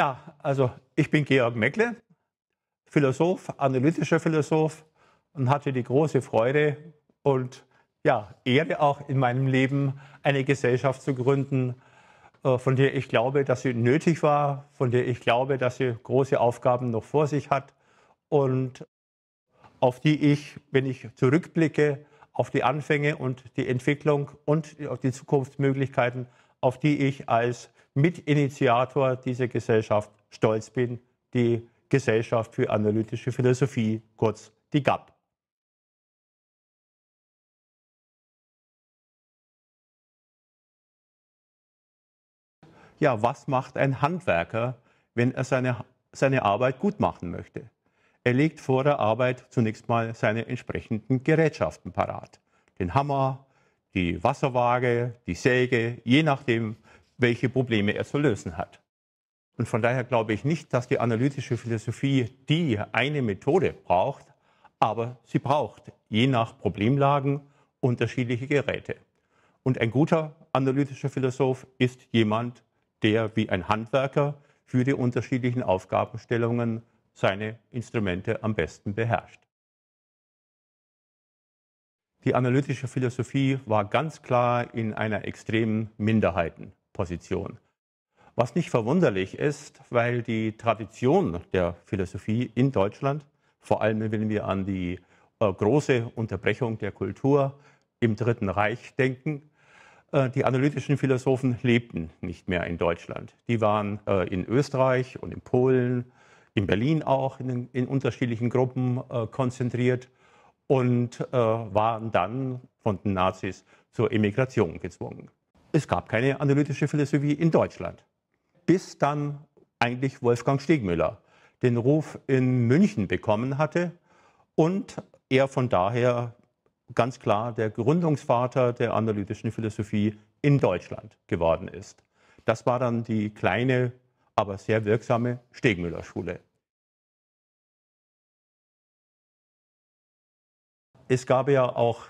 Ja, also ich bin Georg Meckle, Philosoph, analytischer Philosoph und hatte die große Freude und ja, Ehre auch in meinem Leben, eine Gesellschaft zu gründen, äh, von der ich glaube, dass sie nötig war, von der ich glaube, dass sie große Aufgaben noch vor sich hat und auf die ich, wenn ich zurückblicke, auf die Anfänge und die Entwicklung und auf die Zukunftsmöglichkeiten, auf die ich als Mitinitiator dieser Gesellschaft stolz bin, die Gesellschaft für analytische Philosophie, kurz die GAP. Ja, was macht ein Handwerker, wenn er seine, seine Arbeit gut machen möchte? Er legt vor der Arbeit zunächst mal seine entsprechenden Gerätschaften parat. Den Hammer, die Wasserwaage, die Säge, je nachdem, welche Probleme er zu lösen hat. Und von daher glaube ich nicht, dass die analytische Philosophie die eine Methode braucht, aber sie braucht je nach Problemlagen unterschiedliche Geräte. Und ein guter analytischer Philosoph ist jemand, der wie ein Handwerker für die unterschiedlichen Aufgabenstellungen seine Instrumente am besten beherrscht. Die analytische Philosophie war ganz klar in einer extremen Minderheiten. Position. Was nicht verwunderlich ist, weil die Tradition der Philosophie in Deutschland, vor allem wenn wir an die äh, große Unterbrechung der Kultur im Dritten Reich denken, äh, die analytischen Philosophen lebten nicht mehr in Deutschland. Die waren äh, in Österreich und in Polen, in Berlin auch in, in unterschiedlichen Gruppen äh, konzentriert und äh, waren dann von den Nazis zur Emigration gezwungen es gab keine analytische Philosophie in Deutschland. Bis dann eigentlich Wolfgang Stegmüller den Ruf in München bekommen hatte und er von daher ganz klar der Gründungsvater der analytischen Philosophie in Deutschland geworden ist. Das war dann die kleine, aber sehr wirksame Stegmüller-Schule. Es gab ja auch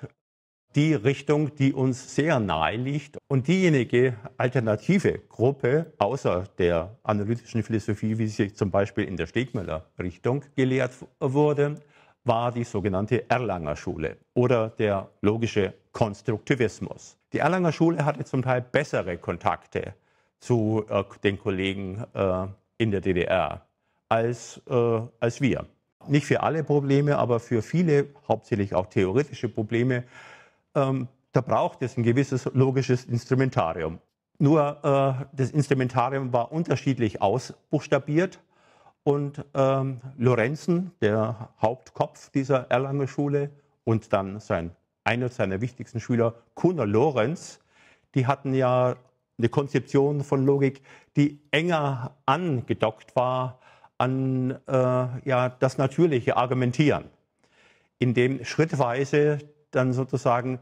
die Richtung, die uns sehr nahe liegt. Und diejenige alternative Gruppe außer der analytischen Philosophie, wie sie zum Beispiel in der Stegmüller-Richtung gelehrt wurde, war die sogenannte Erlanger Schule oder der logische Konstruktivismus. Die Erlanger Schule hatte zum Teil bessere Kontakte zu äh, den Kollegen äh, in der DDR als, äh, als wir. Nicht für alle Probleme, aber für viele, hauptsächlich auch theoretische Probleme, ähm, da braucht es ein gewisses logisches Instrumentarium. Nur äh, das Instrumentarium war unterschiedlich ausbuchstabiert und ähm, Lorenzen, der Hauptkopf dieser Erlanger Schule und dann sein, einer seiner wichtigsten Schüler, Kuno Lorenz, die hatten ja eine Konzeption von Logik, die enger angedockt war an äh, ja, das natürliche Argumentieren, indem schrittweise dann sozusagen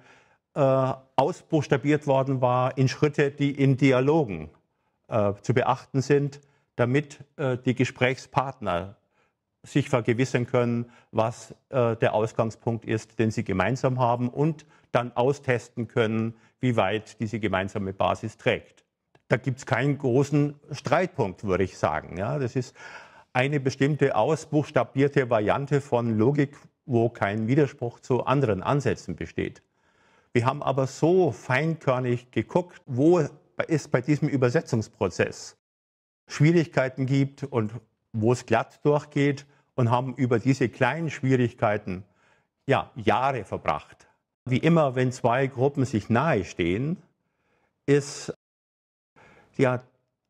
äh, ausbuchstabiert worden war in Schritte, die in Dialogen äh, zu beachten sind, damit äh, die Gesprächspartner sich vergewissern können, was äh, der Ausgangspunkt ist, den sie gemeinsam haben und dann austesten können, wie weit diese gemeinsame Basis trägt. Da gibt es keinen großen Streitpunkt, würde ich sagen. Ja, das ist eine bestimmte ausbuchstabierte Variante von Logik, wo kein Widerspruch zu anderen Ansätzen besteht. Wir haben aber so feinkörnig geguckt, wo es bei diesem Übersetzungsprozess Schwierigkeiten gibt und wo es glatt durchgeht und haben über diese kleinen Schwierigkeiten ja, Jahre verbracht. Wie immer, wenn zwei Gruppen sich nahestehen, ist ja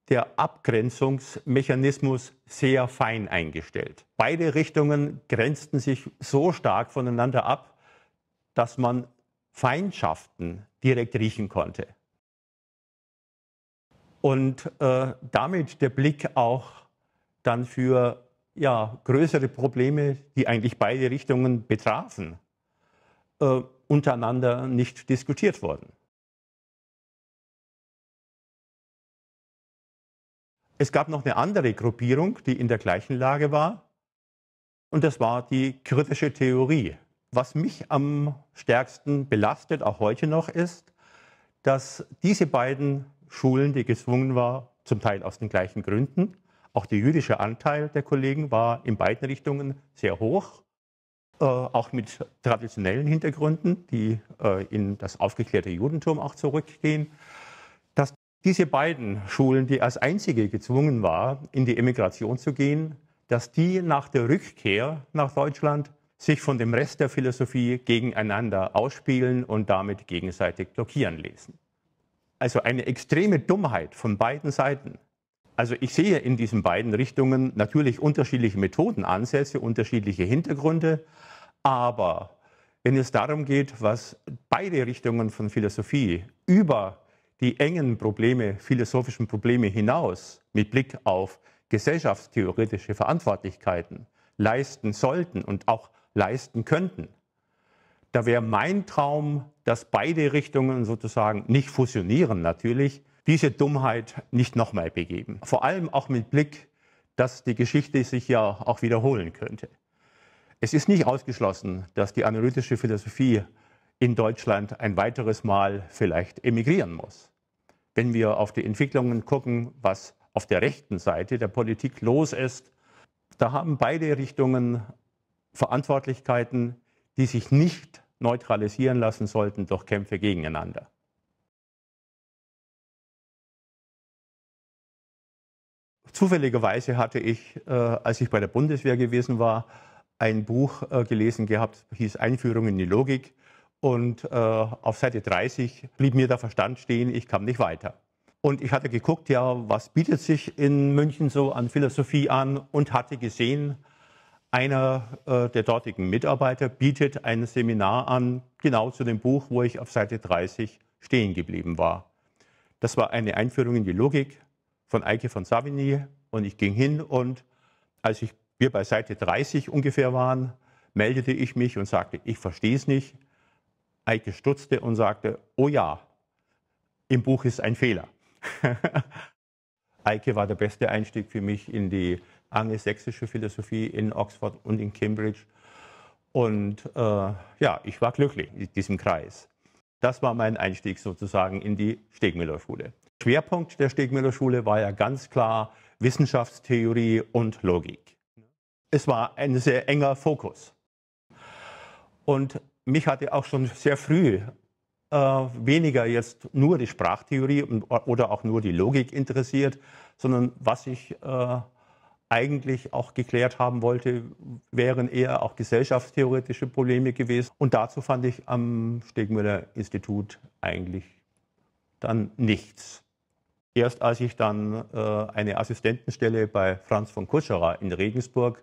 der Abgrenzungsmechanismus sehr fein eingestellt. Beide Richtungen grenzten sich so stark voneinander ab, dass man Feindschaften direkt riechen konnte. Und äh, damit der Blick auch dann für ja, größere Probleme, die eigentlich beide Richtungen betrafen, äh, untereinander nicht diskutiert worden. Es gab noch eine andere Gruppierung, die in der gleichen Lage war. Und das war die kritische Theorie. Was mich am stärksten belastet, auch heute noch, ist, dass diese beiden Schulen, die gezwungen war, zum Teil aus den gleichen Gründen, auch der jüdische Anteil der Kollegen war in beiden Richtungen sehr hoch, äh, auch mit traditionellen Hintergründen, die äh, in das aufgeklärte Judentum auch zurückgehen. Diese beiden Schulen, die als einzige gezwungen war, in die Emigration zu gehen, dass die nach der Rückkehr nach Deutschland sich von dem Rest der Philosophie gegeneinander ausspielen und damit gegenseitig blockieren lesen. Also eine extreme Dummheit von beiden Seiten. Also ich sehe in diesen beiden Richtungen natürlich unterschiedliche Methodenansätze, unterschiedliche Hintergründe, aber wenn es darum geht, was beide Richtungen von Philosophie über die engen Probleme, philosophischen Probleme hinaus mit Blick auf gesellschaftstheoretische Verantwortlichkeiten leisten sollten und auch leisten könnten. Da wäre mein Traum, dass beide Richtungen sozusagen nicht fusionieren natürlich, diese Dummheit nicht nochmal begeben. Vor allem auch mit Blick, dass die Geschichte sich ja auch wiederholen könnte. Es ist nicht ausgeschlossen, dass die analytische Philosophie in Deutschland ein weiteres Mal vielleicht emigrieren muss. Wenn wir auf die Entwicklungen gucken, was auf der rechten Seite der Politik los ist, da haben beide Richtungen Verantwortlichkeiten, die sich nicht neutralisieren lassen sollten durch Kämpfe gegeneinander. Zufälligerweise hatte ich, äh, als ich bei der Bundeswehr gewesen war, ein Buch äh, gelesen gehabt, hieß Einführung in die Logik und äh, auf Seite 30 blieb mir der Verstand stehen, ich kam nicht weiter. Und ich hatte geguckt, ja, was bietet sich in München so an Philosophie an und hatte gesehen, einer äh, der dortigen Mitarbeiter bietet ein Seminar an, genau zu dem Buch, wo ich auf Seite 30 stehen geblieben war. Das war eine Einführung in die Logik von Eike von Savigny und ich ging hin und als ich, wir bei Seite 30 ungefähr waren, meldete ich mich und sagte, ich verstehe es nicht. Eike stutzte und sagte, oh ja, im Buch ist ein Fehler. Eike war der beste Einstieg für mich in die angelsächsische Philosophie in Oxford und in Cambridge. Und äh, ja, ich war glücklich in diesem Kreis. Das war mein Einstieg sozusagen in die Stegmüller-Schule. Schwerpunkt der Stegmüller-Schule war ja ganz klar Wissenschaftstheorie und Logik. Es war ein sehr enger Fokus. Und mich hatte auch schon sehr früh äh, weniger jetzt nur die Sprachtheorie oder auch nur die Logik interessiert, sondern was ich äh, eigentlich auch geklärt haben wollte, wären eher auch gesellschaftstheoretische Probleme gewesen. Und dazu fand ich am Stegmüller-Institut eigentlich dann nichts. Erst als ich dann äh, eine Assistentenstelle bei Franz von Kutscherer in Regensburg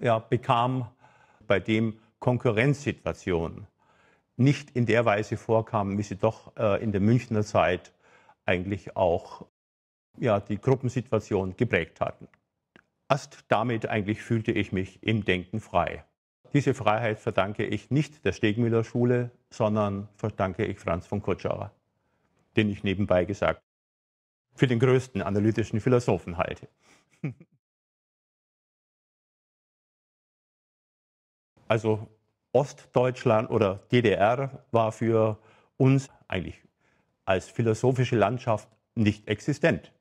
ja, bekam, bei dem Konkurrenzsituation nicht in der Weise vorkam, wie sie doch äh, in der Münchner Zeit eigentlich auch ja, die Gruppensituation geprägt hatten. Erst damit eigentlich fühlte ich mich im Denken frei. Diese Freiheit verdanke ich nicht der Stegmüller Schule, sondern verdanke ich Franz von Kutschauer, den ich nebenbei gesagt für den größten analytischen Philosophen halte. Also Ostdeutschland oder DDR war für uns eigentlich als philosophische Landschaft nicht existent.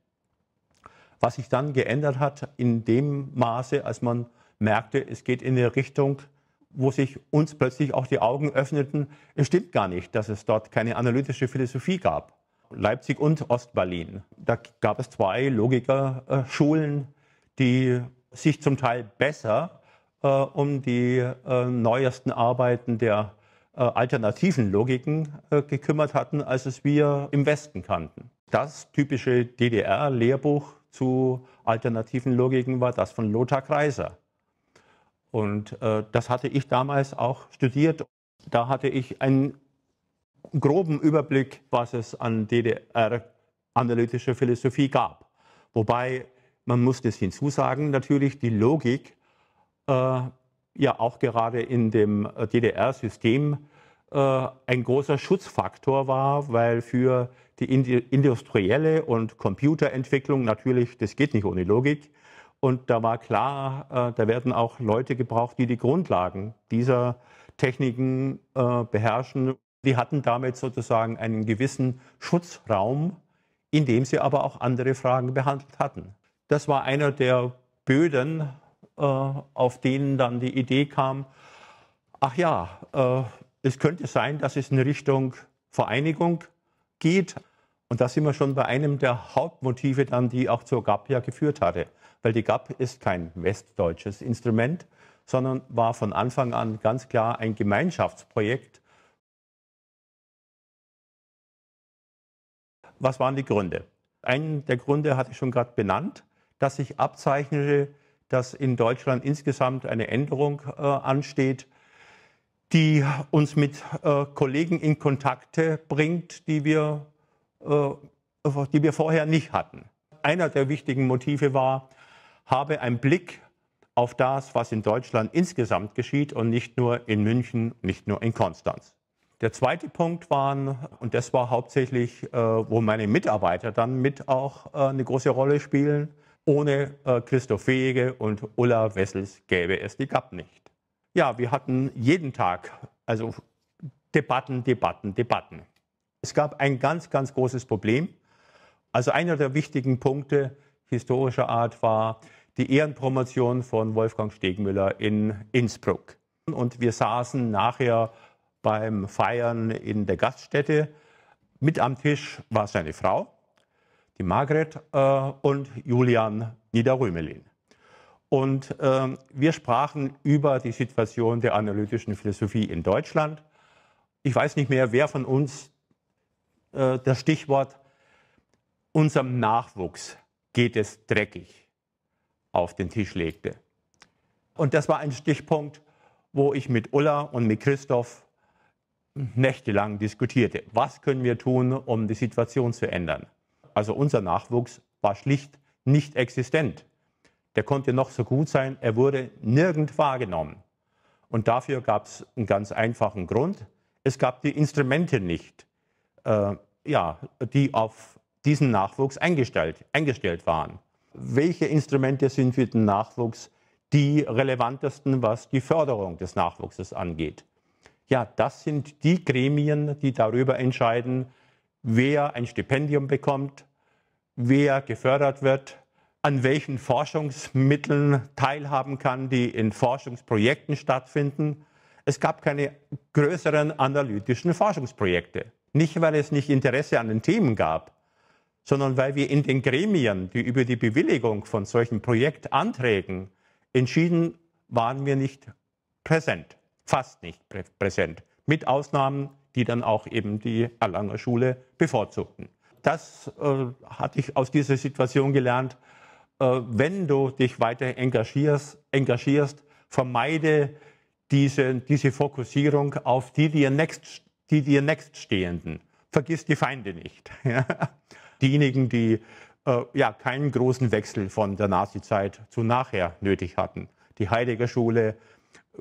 Was sich dann geändert hat in dem Maße, als man merkte, es geht in eine Richtung, wo sich uns plötzlich auch die Augen öffneten, es stimmt gar nicht, dass es dort keine analytische Philosophie gab. Leipzig und Ostberlin. Da gab es zwei Logikerschulen, äh, die sich zum Teil besser äh, um die äh, neuesten Arbeiten der äh, alternativen Logiken gekümmert hatten, als es wir im Westen kannten. Das typische DDR-Lehrbuch zu alternativen Logiken war das von Lothar Kreiser. Und das hatte ich damals auch studiert. Da hatte ich einen groben Überblick, was es an DDR-analytischer Philosophie gab. Wobei man muss das hinzusagen, natürlich die Logik äh, ja auch gerade in dem äh, DDR-System äh, ein großer Schutzfaktor war, weil für die industrielle und Computerentwicklung natürlich, das geht nicht ohne Logik. Und da war klar, da werden auch Leute gebraucht, die die Grundlagen dieser Techniken beherrschen. Die hatten damit sozusagen einen gewissen Schutzraum, in dem sie aber auch andere Fragen behandelt hatten. Das war einer der Böden äh, auf denen dann die Idee kam, ach ja, äh, es könnte sein, dass es in Richtung Vereinigung geht. Und da sind wir schon bei einem der Hauptmotive dann, die auch zur GAP ja geführt hatte. Weil die GAP ist kein westdeutsches Instrument, sondern war von Anfang an ganz klar ein Gemeinschaftsprojekt. Was waren die Gründe? Einen der Gründe hatte ich schon gerade benannt, dass sich abzeichnete, dass in Deutschland insgesamt eine Änderung äh, ansteht, die uns mit äh, Kollegen in Kontakte bringt, die wir, äh, die wir vorher nicht hatten. Einer der wichtigen Motive war, habe einen Blick auf das, was in Deutschland insgesamt geschieht und nicht nur in München, nicht nur in Konstanz. Der zweite Punkt waren, und das war hauptsächlich, äh, wo meine Mitarbeiter dann mit auch äh, eine große Rolle spielen, ohne äh, Christoph Fege und Ulla Wessels gäbe es die GAP nicht. Ja, wir hatten jeden Tag, also Debatten, Debatten, Debatten. Es gab ein ganz, ganz großes Problem. Also einer der wichtigen Punkte historischer Art war die Ehrenpromotion von Wolfgang Stegmüller in Innsbruck. Und wir saßen nachher beim Feiern in der Gaststätte. Mit am Tisch war seine Frau die Margret äh, und Julian Niederrümelin. Und ähm, wir sprachen über die Situation der analytischen Philosophie in Deutschland. Ich weiß nicht mehr, wer von uns äh, das Stichwort unserem Nachwuchs geht es dreckig auf den Tisch legte. Und das war ein Stichpunkt, wo ich mit Ulla und mit Christoph nächtelang diskutierte. Was können wir tun, um die Situation zu ändern? also unser Nachwuchs, war schlicht nicht existent. Der konnte noch so gut sein, er wurde nirgend wahrgenommen. Und dafür gab es einen ganz einfachen Grund. Es gab die Instrumente nicht, äh, ja, die auf diesen Nachwuchs eingestellt, eingestellt waren. Welche Instrumente sind für den Nachwuchs die relevantesten, was die Förderung des Nachwuchses angeht? Ja, das sind die Gremien, die darüber entscheiden, wer ein Stipendium bekommt, wer gefördert wird, an welchen Forschungsmitteln teilhaben kann, die in Forschungsprojekten stattfinden. Es gab keine größeren analytischen Forschungsprojekte. Nicht, weil es nicht Interesse an den Themen gab, sondern weil wir in den Gremien, die über die Bewilligung von solchen Projektanträgen entschieden, waren wir nicht präsent, fast nicht präsent, mit Ausnahmen die dann auch eben die Erlanger Schule bevorzugten. Das äh, hatte ich aus dieser Situation gelernt. Äh, wenn du dich weiter engagierst, engagierst vermeide diese, diese Fokussierung auf die dir, next, die dir next Vergiss die Feinde nicht. Diejenigen, die äh, ja, keinen großen Wechsel von der Nazizeit zu nachher nötig hatten. Die Heidegger Schule,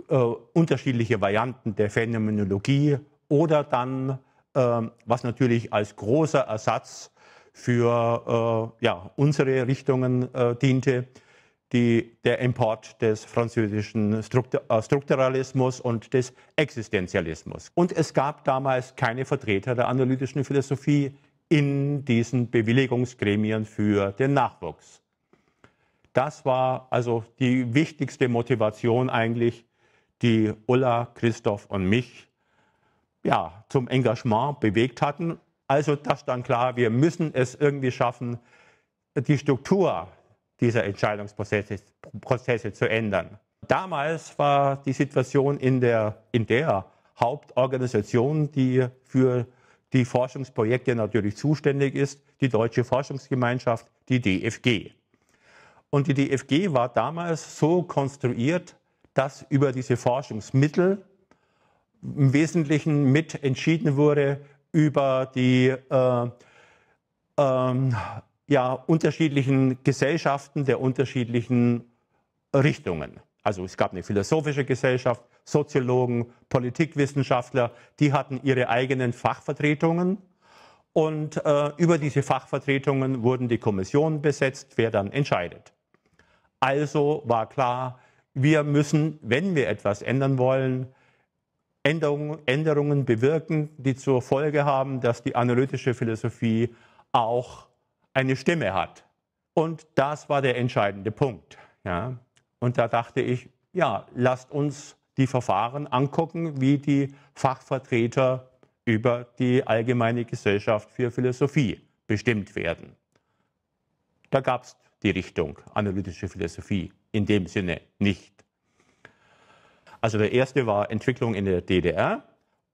äh, unterschiedliche Varianten der Phänomenologie, oder dann, ähm, was natürlich als großer Ersatz für äh, ja, unsere Richtungen äh, diente, die, der Import des französischen äh, Strukturalismus und des Existenzialismus. Und es gab damals keine Vertreter der analytischen Philosophie in diesen Bewilligungsgremien für den Nachwuchs. Das war also die wichtigste Motivation eigentlich, die Ulla, Christoph und mich ja, zum Engagement bewegt hatten. Also das stand klar, wir müssen es irgendwie schaffen, die Struktur dieser Entscheidungsprozesse Prozesse zu ändern. Damals war die Situation in der, in der Hauptorganisation, die für die Forschungsprojekte natürlich zuständig ist, die Deutsche Forschungsgemeinschaft, die DFG. Und die DFG war damals so konstruiert, dass über diese Forschungsmittel im Wesentlichen mit entschieden wurde über die äh, ähm, ja, unterschiedlichen Gesellschaften der unterschiedlichen Richtungen. Also es gab eine philosophische Gesellschaft, Soziologen, Politikwissenschaftler, die hatten ihre eigenen Fachvertretungen. Und äh, über diese Fachvertretungen wurden die Kommissionen besetzt, wer dann entscheidet. Also war klar, wir müssen, wenn wir etwas ändern wollen, Änderungen, Änderungen bewirken, die zur Folge haben, dass die analytische Philosophie auch eine Stimme hat. Und das war der entscheidende Punkt. Ja. Und da dachte ich, ja, lasst uns die Verfahren angucken, wie die Fachvertreter über die allgemeine Gesellschaft für Philosophie bestimmt werden. Da gab es die Richtung analytische Philosophie in dem Sinne nicht. Also der erste war Entwicklung in der DDR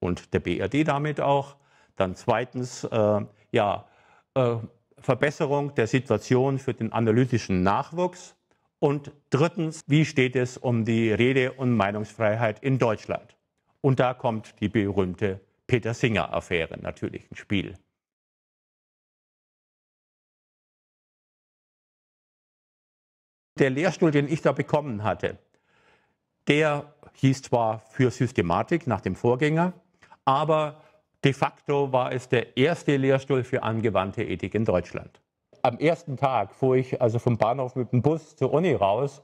und der BRD damit auch. Dann zweitens, äh, ja, äh, Verbesserung der Situation für den analytischen Nachwuchs. Und drittens, wie steht es um die Rede- und Meinungsfreiheit in Deutschland? Und da kommt die berühmte Peter Singer-Affäre natürlich ins Spiel. Der Lehrstuhl, den ich da bekommen hatte, der hieß zwar für Systematik nach dem Vorgänger, aber de facto war es der erste Lehrstuhl für angewandte Ethik in Deutschland. Am ersten Tag fuhr ich also vom Bahnhof mit dem Bus zur Uni raus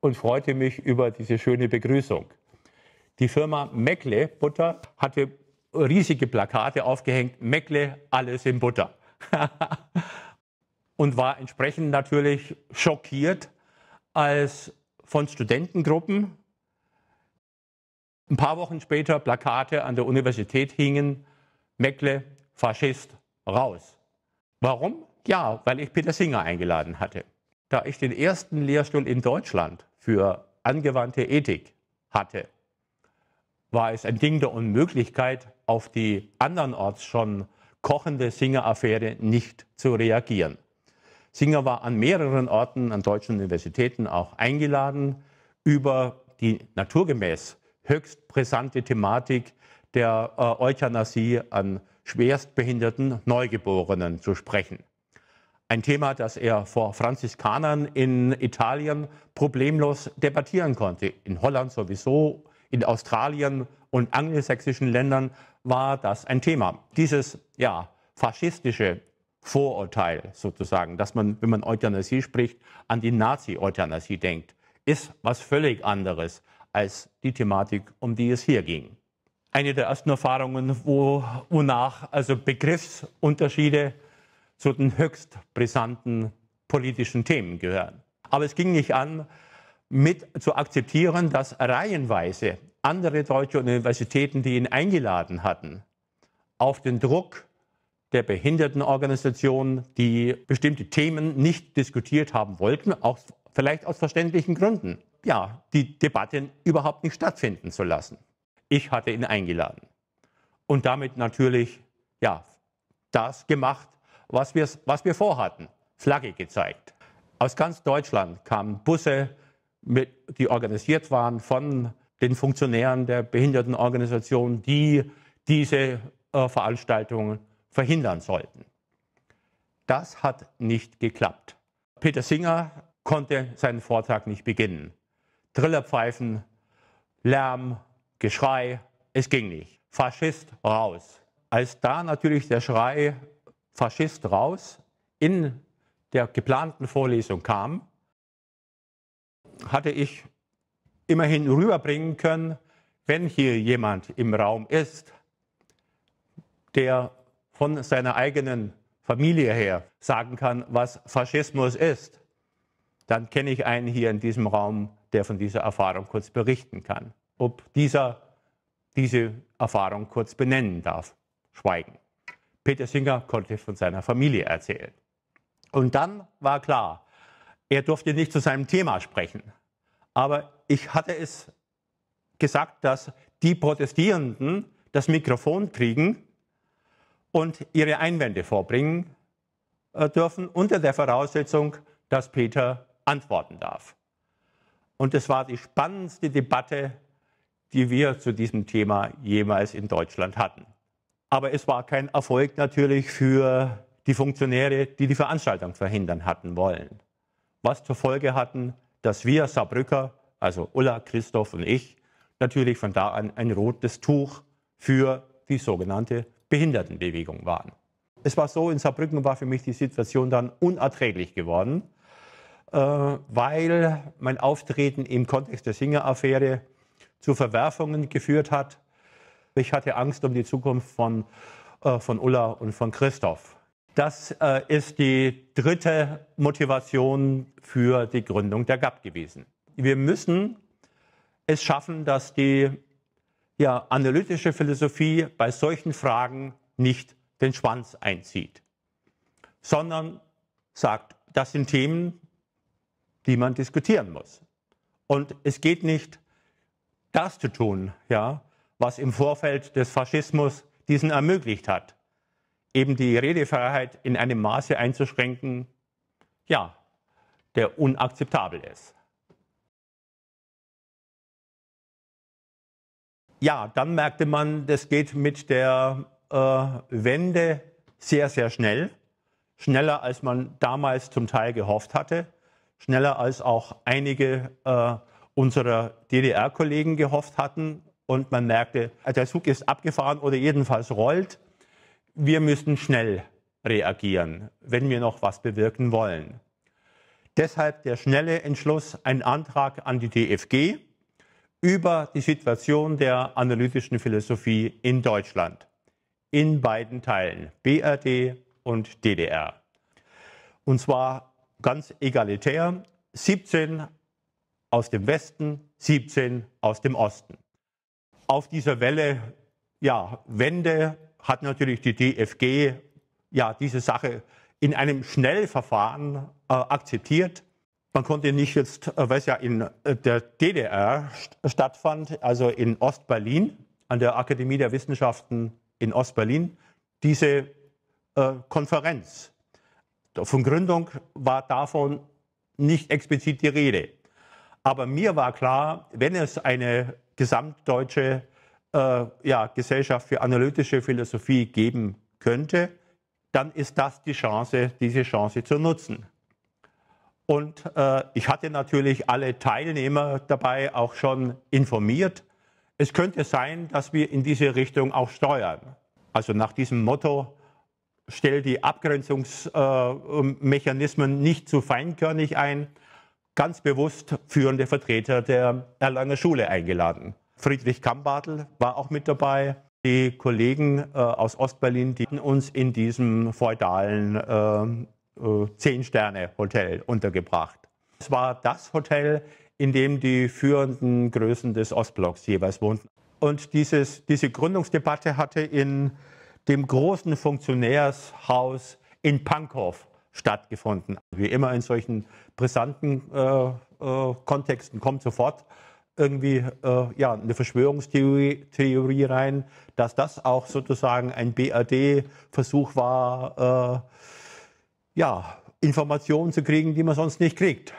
und freute mich über diese schöne Begrüßung. Die Firma Meckle Butter hatte riesige Plakate aufgehängt, Meckle, alles in Butter. und war entsprechend natürlich schockiert, als von Studentengruppen ein paar Wochen später Plakate an der Universität hingen, Meckle, Faschist, raus. Warum? Ja, weil ich Peter Singer eingeladen hatte. Da ich den ersten Lehrstuhl in Deutschland für angewandte Ethik hatte, war es ein Ding der Unmöglichkeit, auf die andernorts schon kochende Singer-Affäre nicht zu reagieren. Singer war an mehreren Orten, an deutschen Universitäten auch eingeladen, über die naturgemäß höchst brisante Thematik der äh, Euthanasie an schwerstbehinderten Neugeborenen zu sprechen. Ein Thema, das er vor Franziskanern in Italien problemlos debattieren konnte. In Holland sowieso, in Australien und angelsächsischen Ländern war das ein Thema. Dieses ja, faschistische Vorurteil sozusagen, dass man, wenn man Euthanasie spricht, an die Nazi-Euthanasie denkt, ist was völlig anderes als die Thematik, um die es hier ging. Eine der ersten Erfahrungen, wo, wonach also Begriffsunterschiede zu den höchst brisanten politischen Themen gehören. Aber es ging nicht an, mit zu akzeptieren, dass reihenweise andere deutsche Universitäten, die ihn eingeladen hatten, auf den Druck der Behindertenorganisationen, die bestimmte Themen nicht diskutiert haben wollten, auch vielleicht aus verständlichen Gründen, ja, die Debatte überhaupt nicht stattfinden zu lassen. Ich hatte ihn eingeladen und damit natürlich ja, das gemacht, was wir, was wir vorhatten, Flagge gezeigt. Aus ganz Deutschland kamen Busse, mit, die organisiert waren von den Funktionären der Behindertenorganisation, die diese äh, Veranstaltungen verhindern sollten. Das hat nicht geklappt. Peter Singer konnte seinen Vortrag nicht beginnen. Trillepfeifen, Lärm, Geschrei, es ging nicht. Faschist raus. Als da natürlich der Schrei Faschist raus in der geplanten Vorlesung kam, hatte ich immerhin rüberbringen können, wenn hier jemand im Raum ist, der von seiner eigenen Familie her sagen kann, was Faschismus ist, dann kenne ich einen hier in diesem Raum, der von dieser Erfahrung kurz berichten kann. Ob dieser diese Erfahrung kurz benennen darf. Schweigen. Peter Singer konnte von seiner Familie erzählen. Und dann war klar, er durfte nicht zu seinem Thema sprechen. Aber ich hatte es gesagt, dass die Protestierenden das Mikrofon kriegen und ihre Einwände vorbringen äh, dürfen, unter der Voraussetzung, dass Peter antworten darf. Und es war die spannendste Debatte, die wir zu diesem Thema jemals in Deutschland hatten. Aber es war kein Erfolg natürlich für die Funktionäre, die die Veranstaltung verhindern hatten wollen. Was zur Folge hatten, dass wir Saarbrücker, also Ulla, Christoph und ich, natürlich von da an ein rotes Tuch für die sogenannte Behindertenbewegung waren. Es war so, in Saarbrücken war für mich die Situation dann unerträglich geworden. Äh, weil mein Auftreten im Kontext der Singer-Affäre zu Verwerfungen geführt hat. Ich hatte Angst um die Zukunft von, äh, von Ulla und von Christoph. Das äh, ist die dritte Motivation für die Gründung der GAP gewesen. Wir müssen es schaffen, dass die ja, analytische Philosophie bei solchen Fragen nicht den Schwanz einzieht, sondern sagt, das sind Themen, die man diskutieren muss. Und es geht nicht, das zu tun, ja, was im Vorfeld des Faschismus diesen ermöglicht hat, eben die Redefreiheit in einem Maße einzuschränken, ja, der unakzeptabel ist. Ja, dann merkte man, das geht mit der äh, Wende sehr, sehr schnell, schneller als man damals zum Teil gehofft hatte schneller als auch einige äh, unserer DDR-Kollegen gehofft hatten. Und man merkte, der Zug ist abgefahren oder jedenfalls rollt. Wir müssen schnell reagieren, wenn wir noch was bewirken wollen. Deshalb der schnelle Entschluss, ein Antrag an die DFG über die Situation der analytischen Philosophie in Deutschland in beiden Teilen, BRD und DDR. Und zwar ganz egalitär, 17 aus dem Westen, 17 aus dem Osten. Auf dieser Welle, ja, Wende hat natürlich die DFG ja diese Sache in einem Schnellverfahren äh, akzeptiert. Man konnte nicht jetzt, äh, was ja in äh, der DDR st stattfand, also in Ostberlin, an der Akademie der Wissenschaften in Ostberlin, diese äh, Konferenz von Gründung war davon nicht explizit die Rede. Aber mir war klar, wenn es eine gesamtdeutsche äh, ja, Gesellschaft für analytische Philosophie geben könnte, dann ist das die Chance, diese Chance zu nutzen. Und äh, ich hatte natürlich alle Teilnehmer dabei auch schon informiert. Es könnte sein, dass wir in diese Richtung auch steuern. Also nach diesem Motto, stelle die Abgrenzungsmechanismen äh, ähm, nicht zu feinkörnig ein, ganz bewusst führende Vertreter der Erlanger Schule eingeladen. Friedrich Kambartel war auch mit dabei. Die Kollegen äh, aus Ostberlin, die uns in diesem feudalen äh, Zehn-Sterne-Hotel untergebracht. Es war das Hotel, in dem die führenden Größen des Ostblocks jeweils wohnten. Und dieses, diese Gründungsdebatte hatte in dem großen Funktionärshaus in Pankow stattgefunden. Wie immer in solchen brisanten äh, äh, Kontexten kommt sofort irgendwie äh, ja, eine Verschwörungstheorie Theorie rein, dass das auch sozusagen ein BRD-Versuch war, äh, ja, Informationen zu kriegen, die man sonst nicht kriegt.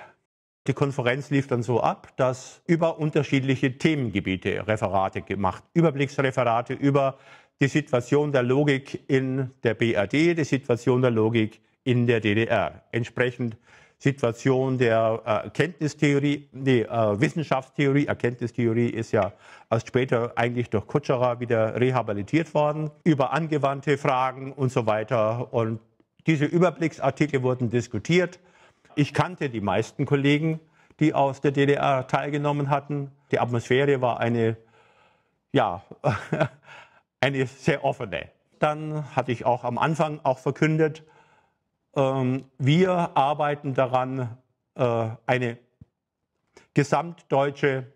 Die Konferenz lief dann so ab, dass über unterschiedliche Themengebiete Referate gemacht, Überblicksreferate über die Situation der Logik in der BRD, die Situation der Logik in der DDR. Entsprechend Situation der äh, Erkenntnistheorie, nee, äh, Wissenschaftstheorie, Erkenntnistheorie ist ja erst später eigentlich durch Kutscherer wieder rehabilitiert worden, über angewandte Fragen und so weiter. Und diese Überblicksartikel wurden diskutiert. Ich kannte die meisten Kollegen, die aus der DDR teilgenommen hatten. Die Atmosphäre war eine, ja, eine sehr offene. Dann hatte ich auch am Anfang auch verkündet, ähm, wir arbeiten daran, äh, eine gesamtdeutsche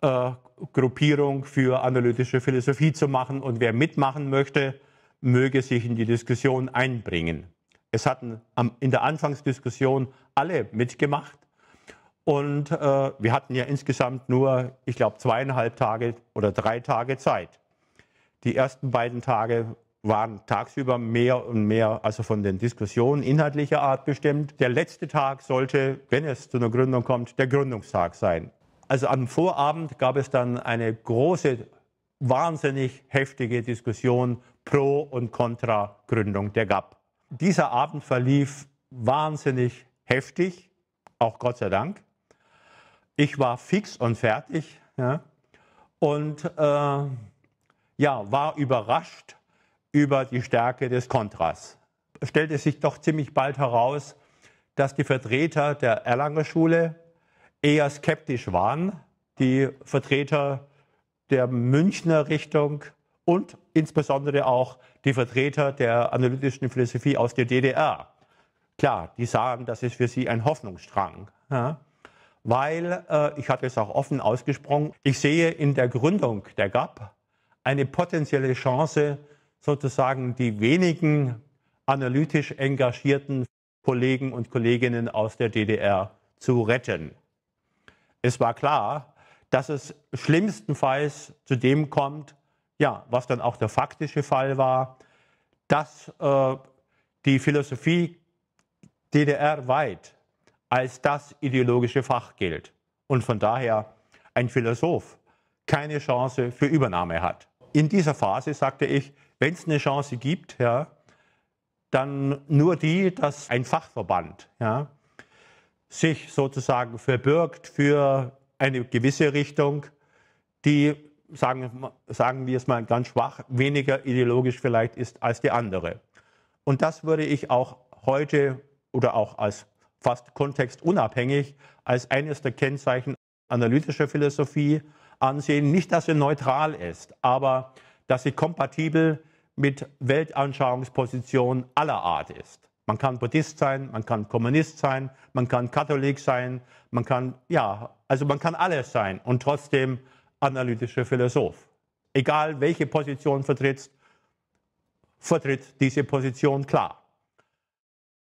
äh, Gruppierung für analytische Philosophie zu machen und wer mitmachen möchte, möge sich in die Diskussion einbringen. Es hatten in der Anfangsdiskussion alle mitgemacht und äh, wir hatten ja insgesamt nur, ich glaube, zweieinhalb Tage oder drei Tage Zeit die ersten beiden Tage waren tagsüber mehr und mehr also von den Diskussionen inhaltlicher Art bestimmt. Der letzte Tag sollte, wenn es zu einer Gründung kommt, der Gründungstag sein. Also am Vorabend gab es dann eine große, wahnsinnig heftige Diskussion pro und contra Gründung der GAP. Dieser Abend verlief wahnsinnig heftig, auch Gott sei Dank. Ich war fix und fertig ja, und äh, ja, war überrascht über die Stärke des Kontras. Es stellte sich doch ziemlich bald heraus, dass die Vertreter der Erlanger Schule eher skeptisch waren, die Vertreter der Münchner Richtung und insbesondere auch die Vertreter der analytischen Philosophie aus der DDR. Klar, die sahen, das ist für sie ein Hoffnungsstrang. Ja? Weil, äh, ich hatte es auch offen ausgesprochen, ich sehe in der Gründung der GAP eine potenzielle Chance, sozusagen die wenigen analytisch engagierten Kollegen und Kolleginnen aus der DDR zu retten. Es war klar, dass es schlimmstenfalls zu dem kommt, ja, was dann auch der faktische Fall war, dass äh, die Philosophie DDR-weit als das ideologische Fach gilt und von daher ein Philosoph keine Chance für Übernahme hat in dieser Phase sagte ich, wenn es eine Chance gibt, ja, dann nur die, dass ein Fachverband ja, sich sozusagen verbirgt für eine gewisse Richtung, die, sagen, sagen wir es mal ganz schwach, weniger ideologisch vielleicht ist als die andere. Und das würde ich auch heute oder auch als fast kontextunabhängig als eines der Kennzeichen analytischer Philosophie ansehen. Nicht, dass sie neutral ist, aber dass sie kompatibel mit Weltanschauungspositionen aller Art ist. Man kann Buddhist sein, man kann Kommunist sein, man kann Katholik sein, man kann, ja, also man kann alles sein und trotzdem analytischer Philosoph. Egal welche Position vertrittst, vertritt diese Position klar.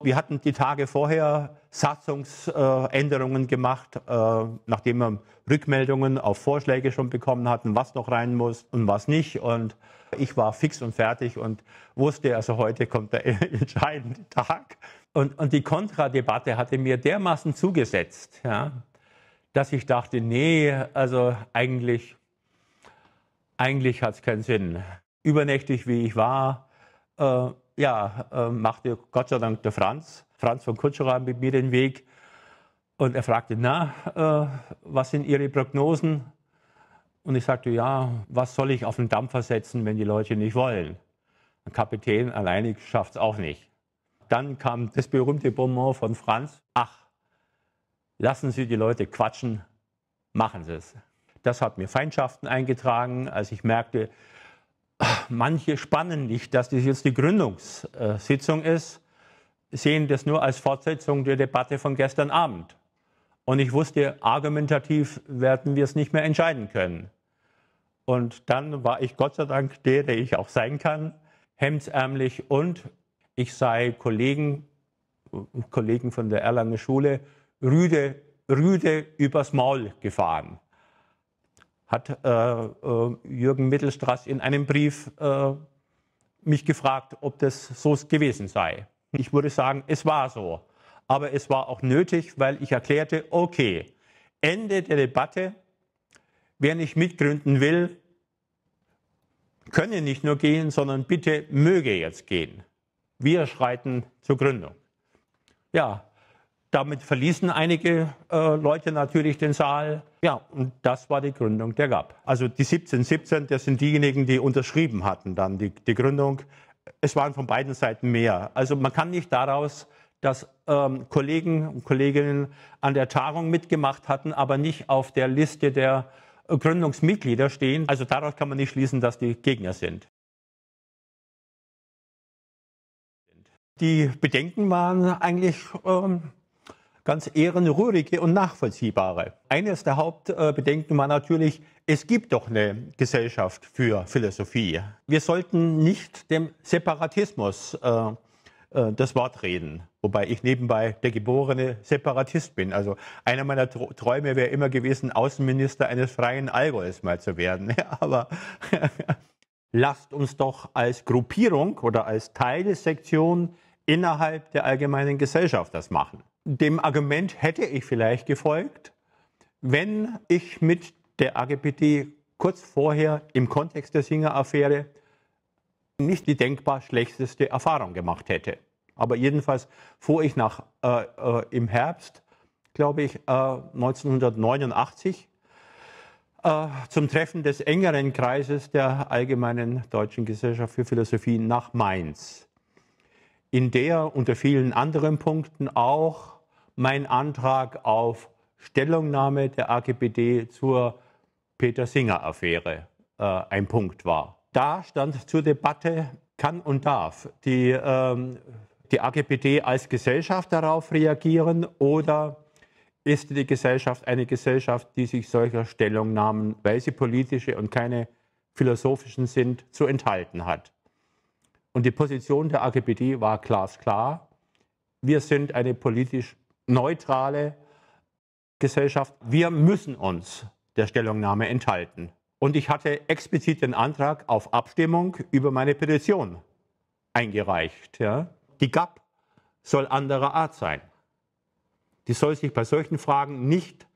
Wir hatten die Tage vorher Satzungsänderungen gemacht, äh, nachdem wir Rückmeldungen auf Vorschläge schon bekommen hatten, was noch rein muss und was nicht. Und ich war fix und fertig und wusste, also heute kommt der entscheidende Tag. Und, und die Kontradebatte hatte mir dermaßen zugesetzt, ja, dass ich dachte, nee, also eigentlich, eigentlich hat es keinen Sinn. Übernächtig, wie ich war, äh, ja, äh, machte Gott sei Dank der Franz Franz von Kutscherer mit mir den Weg. Und er fragte, na, äh, was sind Ihre Prognosen? Und ich sagte, ja, was soll ich auf den Dampfer setzen, wenn die Leute nicht wollen? Ein Kapitän alleine schafft es auch nicht. Dann kam das berühmte Bonbon von Franz, ach, lassen Sie die Leute quatschen, machen Sie es. Das hat mir Feindschaften eingetragen, als ich merkte, manche spannen nicht, dass das jetzt die Gründungssitzung ist sehen das nur als Fortsetzung der Debatte von gestern Abend. Und ich wusste, argumentativ werden wir es nicht mehr entscheiden können. Und dann war ich Gott sei Dank der, der ich auch sein kann, hemdsärmlich und ich sei Kollegen, Kollegen von der Erlanger Schule rüde, rüde übers Maul gefahren. Hat äh, äh Jürgen Mittelstraß in einem Brief äh, mich gefragt, ob das so gewesen sei. Ich würde sagen, es war so. Aber es war auch nötig, weil ich erklärte, okay, Ende der Debatte, wer nicht mitgründen will, könne nicht nur gehen, sondern bitte möge jetzt gehen. Wir schreiten zur Gründung. Ja, damit verließen einige äh, Leute natürlich den Saal. Ja, und das war die Gründung der GAP. Also die 1717, das sind diejenigen, die unterschrieben hatten dann die, die Gründung es waren von beiden Seiten mehr. Also man kann nicht daraus, dass ähm, Kollegen und Kolleginnen an der Tagung mitgemacht hatten, aber nicht auf der Liste der äh, Gründungsmitglieder stehen. Also daraus kann man nicht schließen, dass die Gegner sind. Die Bedenken waren eigentlich ähm, ganz ehrenrührige und nachvollziehbare. Eines der Hauptbedenken war natürlich, es gibt doch eine Gesellschaft für Philosophie. Wir sollten nicht dem Separatismus äh, äh das Wort reden. Wobei ich nebenbei der geborene Separatist bin. Also einer meiner Träume wäre immer gewesen, Außenminister eines freien Allgäus mal zu werden. Aber lasst uns doch als Gruppierung oder als Teilsektion innerhalb der allgemeinen Gesellschaft das machen dem Argument hätte ich vielleicht gefolgt, wenn ich mit der AGPT kurz vorher im Kontext der Singer-Affäre nicht die denkbar schlechteste Erfahrung gemacht hätte. Aber jedenfalls fuhr ich nach, äh, äh, im Herbst, glaube ich, äh, 1989 äh, zum Treffen des engeren Kreises der Allgemeinen Deutschen Gesellschaft für Philosophie nach Mainz, in der unter vielen anderen Punkten auch mein Antrag auf Stellungnahme der AGBD zur Peter-Singer-Affäre äh, ein Punkt war. Da stand zur Debatte, kann und darf die, ähm, die AGBD als Gesellschaft darauf reagieren oder ist die Gesellschaft eine Gesellschaft, die sich solcher Stellungnahmen, weil sie politische und keine philosophischen sind, zu enthalten hat. Und die Position der AGBD war glasklar. Wir sind eine politisch neutrale Gesellschaft, wir müssen uns der Stellungnahme enthalten. Und ich hatte explizit den Antrag auf Abstimmung über meine Petition eingereicht. Ja. Die GAP soll anderer Art sein. Die soll sich bei solchen Fragen nicht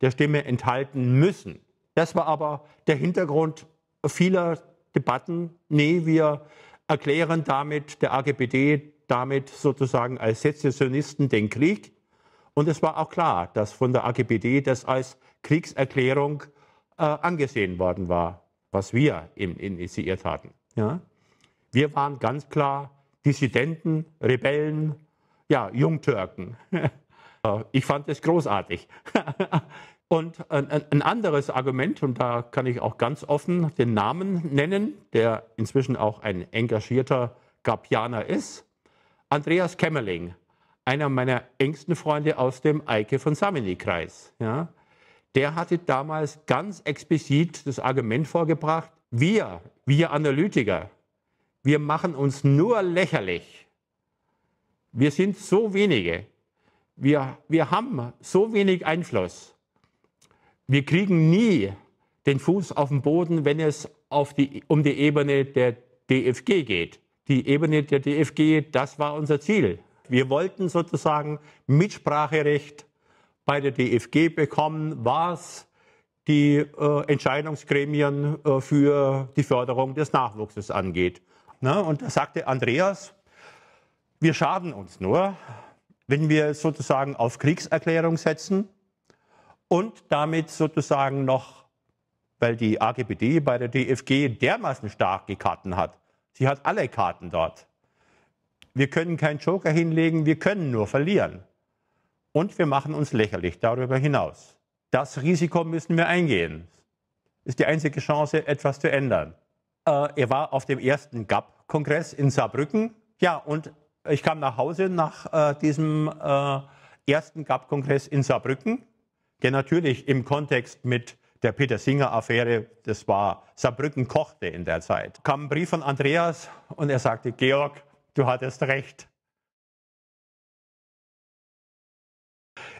der Stimme enthalten müssen. Das war aber der Hintergrund vieler Debatten. Nee, wir erklären damit der AGPD damit sozusagen als Sezessionisten den Krieg. Und es war auch klar, dass von der AGPD das als Kriegserklärung äh, angesehen worden war, was wir initiiert hatten. Ja? Wir waren ganz klar Dissidenten, Rebellen, ja, Jungtürken. Äh, ich fand es großartig. und ein, ein, anderes Argument, und da kann ich auch ganz offen den Namen nennen, der inzwischen auch ein engagierter Gapianer ist, Andreas Kemmerling, einer meiner engsten Freunde aus dem Eike von Samini-Kreis. Ja, der hatte damals ganz explizit das Argument vorgebracht, wir, wir Analytiker, wir machen uns nur lächerlich. Wir sind so wenige. Wir, wir haben so wenig Einfluss. Wir kriegen nie den Fuß auf den Boden, wenn es die, um die Ebene der DFG geht. Die Ebene der DFG, das war unser Ziel. Wir wollten sozusagen Mitspracherecht bei der DFG bekommen, was die äh, Entscheidungsgremien äh, für die Förderung des Nachwuchses angeht. Ne? Und da sagte Andreas, wir schaden uns nur, wenn wir sozusagen auf Kriegserklärung setzen und damit sozusagen noch, weil die AGBD bei der DFG dermaßen starke Karten hat, sie hat alle Karten dort, wir können keinen Joker hinlegen, wir können nur verlieren. Und wir machen uns lächerlich darüber hinaus. Das Risiko müssen wir eingehen. Ist die einzige Chance, etwas zu ändern. Äh, er war auf dem ersten GAP-Kongress in Saarbrücken. Ja, und ich kam nach Hause nach äh, diesem äh, ersten GAP-Kongress in Saarbrücken, der natürlich im Kontext mit der Peter Singer-Affäre, das war Saarbrücken kochte in der Zeit, kam ein Brief von Andreas und er sagte, Georg, du hattest recht.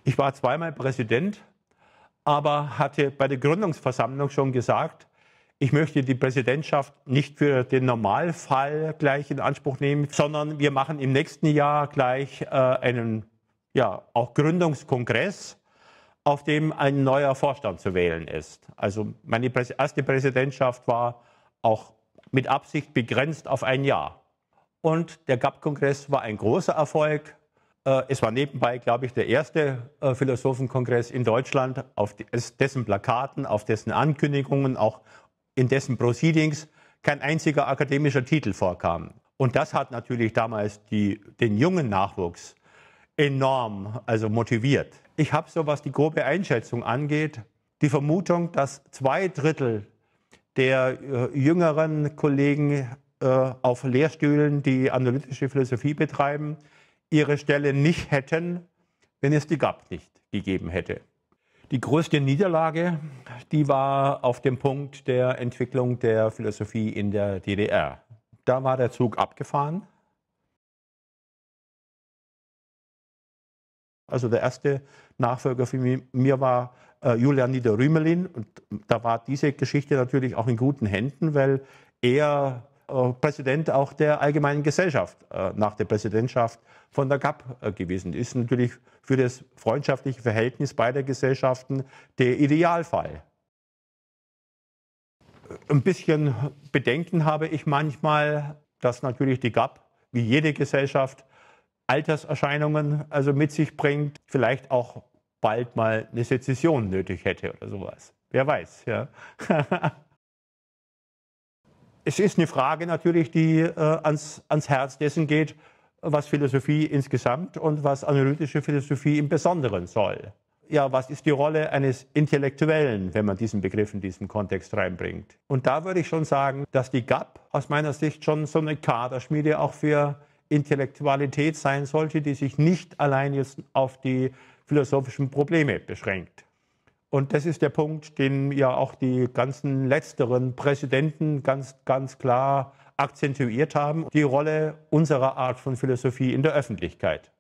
Ich war zweimal Präsident, aber hatte bei der Gründungsversammlung schon gesagt, ich möchte die Präsidentschaft nicht für den Normalfall gleich in Anspruch nehmen, sondern wir machen im nächsten Jahr gleich äh, einen ja, auch Gründungskongress, auf dem ein neuer Vorstand zu wählen ist. Also meine erste Präsidentschaft war auch mit Absicht begrenzt auf ein Jahr. Und der GAP-Kongress war ein großer Erfolg. Äh, es war nebenbei, glaube ich, der erste äh, Philosophenkongress in Deutschland, auf dessen Plakaten, auf dessen Ankündigungen, auch in dessen Proceedings kein einziger akademischer Titel vorkam. Und das hat natürlich damals die, den jungen Nachwuchs enorm also motiviert. Ich habe so, was die grobe Einschätzung angeht, die Vermutung, dass zwei Drittel der äh, jüngeren Kollegen äh, auf Lehrstühlen, die analytische Philosophie betreiben, ihre Stelle nicht hätten, wenn es die GAP nicht gegeben hätte. Die größte Niederlage, die war auf dem Punkt der Entwicklung der Philosophie in der DDR. Da war der Zug abgefahren. Also der erste Nachfolger für mir war äh, Julian Niederrümelin. Und da war diese Geschichte natürlich auch in guten Händen, weil er äh, Präsident auch der Allgemeinen Gesellschaft äh, nach der Präsidentschaft von der GAP äh, gewesen. Ist natürlich für das freundschaftliche Verhältnis beider Gesellschaften der Idealfall. Ein bisschen Bedenken habe ich manchmal, dass natürlich die GAP, wie jede Gesellschaft, Alterserscheinungen also mit sich bringt, vielleicht auch bald mal eine Sezession nötig hätte oder sowas. Wer weiß, ja. es ist eine Frage natürlich, die äh, ans, ans Herz dessen geht, was Philosophie insgesamt und was analytische Philosophie im Besonderen soll. Ja, was ist die Rolle eines Intellektuellen, wenn man diesen Begriff in diesem Kontext reinbringt? Und da würde ich schon sagen, dass die GAP aus meiner Sicht schon so eine Kaderschmiede auch für Intellektualität sein sollte, die sich nicht allein jetzt auf die philosophischen Probleme beschränkt. Und das ist der Punkt, den ja auch die ganzen letzteren Präsidenten ganz, ganz klar akzentuiert haben, die Rolle unserer Art von Philosophie in der Öffentlichkeit.